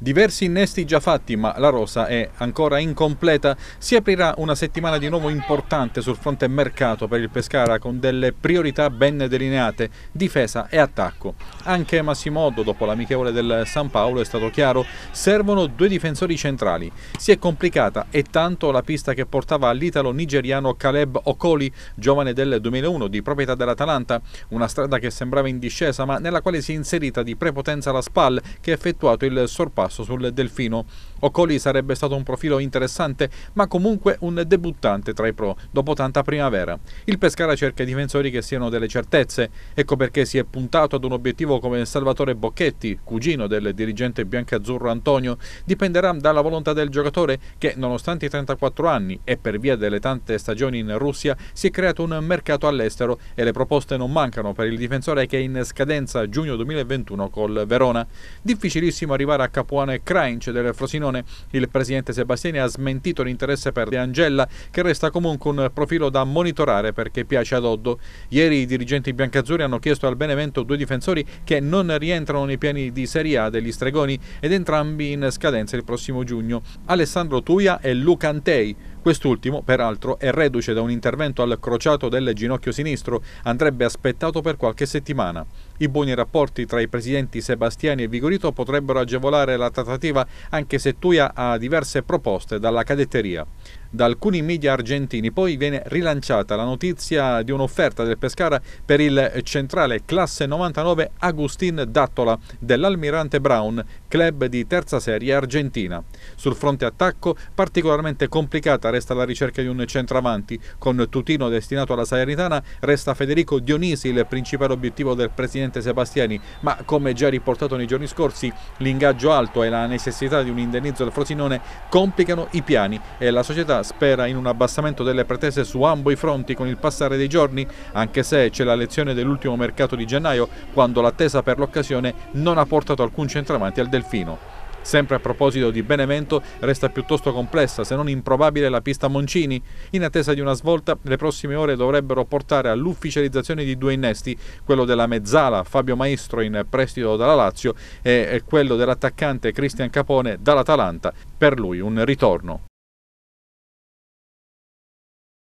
Diversi innesti già fatti, ma la rosa è ancora incompleta. Si aprirà una settimana di nuovo importante sul fronte mercato per il Pescara con delle priorità ben delineate, difesa e attacco. Anche Massimodo, dopo l'amichevole del San Paolo, è stato chiaro, servono due difensori centrali. Si è complicata e tanto la pista che portava all'italo-nigeriano Caleb Okoli, giovane del 2001 di proprietà dell'Atalanta, una strada che sembrava in discesa ma nella quale si è inserita di prepotenza la SPAL che ha effettuato il sorpasso sobre el delfino Occoli sarebbe stato un profilo interessante, ma comunque un debuttante tra i pro, dopo tanta primavera. Il Pescara cerca difensori che siano delle certezze, ecco perché si è puntato ad un obiettivo come Salvatore Bocchetti, cugino del dirigente biancazzurro Antonio, dipenderà dalla volontà del giocatore che, nonostante i 34 anni e per via delle tante stagioni in Russia, si è creato un mercato all'estero e le proposte non mancano per il difensore che è in scadenza giugno 2021 col Verona. Difficilissimo arrivare a Capuano e Krainc del Frosinone Frosinone, il presidente Sebastiani ha smentito l'interesse per De Angella, che resta comunque un profilo da monitorare perché piace ad Oddo. Ieri i dirigenti biancazzurri hanno chiesto al Benevento due difensori che non rientrano nei piani di Serie A degli Stregoni ed entrambi in scadenza il prossimo giugno, Alessandro Tuia e Luca Antei. Quest'ultimo, peraltro, è reduce da un intervento al crociato del ginocchio sinistro, andrebbe aspettato per qualche settimana. I buoni rapporti tra i presidenti Sebastiani e Vigorito potrebbero agevolare la trattativa anche se Tuia ha diverse proposte dalla cadetteria da alcuni media argentini. Poi viene rilanciata la notizia di un'offerta del Pescara per il centrale classe 99 Agustin Dattola dell'Almirante Brown, club di terza serie argentina. Sul fronte attacco particolarmente complicata resta la ricerca di un centravanti. Con Tutino destinato alla Salernitana resta Federico Dionisi il principale obiettivo del presidente Sebastiani, ma come già riportato nei giorni scorsi l'ingaggio alto e la necessità di un indennizzo al Frosinone complicano i piani e la società spera in un abbassamento delle pretese su ambo i fronti con il passare dei giorni, anche se c'è la lezione dell'ultimo mercato di gennaio, quando l'attesa per l'occasione non ha portato alcun centravanti al Delfino. Sempre a proposito di Benevento, resta piuttosto complessa, se non improbabile, la pista Moncini. In attesa di una svolta, le prossime ore dovrebbero portare all'ufficializzazione di due innesti, quello della mezzala Fabio Maestro in prestito dalla Lazio e quello dell'attaccante Cristian Capone dall'Atalanta. Per lui un ritorno.